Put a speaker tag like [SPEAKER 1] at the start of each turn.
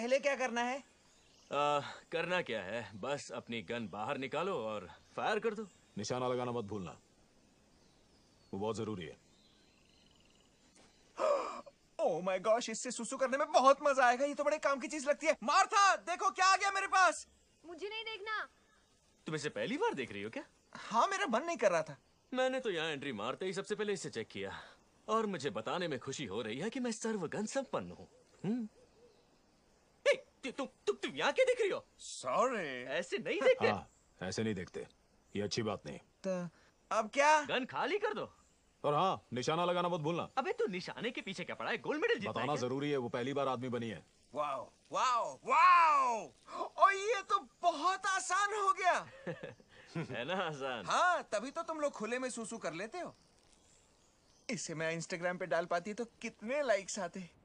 [SPEAKER 1] पहले क्या करना है
[SPEAKER 2] आ, करना क्या है बस अपनी गन बाहर निकालो और फायर कर दो निशाना लगाना मत भूलना वो बहुत जरूरी है
[SPEAKER 1] ओह माय गॉश इससे सुसु करने में बहुत मजा आएगा ये तो बड़े काम की चीज लगती है मार्था देखो क्या आ गया मेरे पास मुझे नहीं
[SPEAKER 3] देखना
[SPEAKER 2] तुम इसे पहली बार देख रही हो क्या हाँ मेरा मन नहीं कर रहा था मैंने तो यहाँ एंट्री मारते ही सबसे पहले इसे चेक किया और मुझे बताने में खुशी हो रही है कि मैं सर्वगन संपन्न हूँ
[SPEAKER 3] हम्म। तुम तुम तुम यहाँ क्या देख रही हो सॉरी ऐसे नहीं देखते हाँ,
[SPEAKER 4] ऐसे नहीं देखते ये अच्छी बात नहीं
[SPEAKER 3] तो अब क्या गन खाली कर
[SPEAKER 5] दो
[SPEAKER 4] और हाँ निशाना लगाना मत भूलना
[SPEAKER 5] अबे तू निशाने के पीछे क्या पड़ा है गोल्ड मेडल जीतना बताना
[SPEAKER 4] जरूरी है वो पहली बार आदमी बनी है
[SPEAKER 1] वाओ वाओ वाओ और ये तो बहुत आसान हो गया
[SPEAKER 5] है ना आसान
[SPEAKER 1] हाँ तभी तो तुम लोग खुले में सुसु कर लेते हो इसे मैं इंस्टाग्राम पे डाल पाती तो कितने लाइक्स आते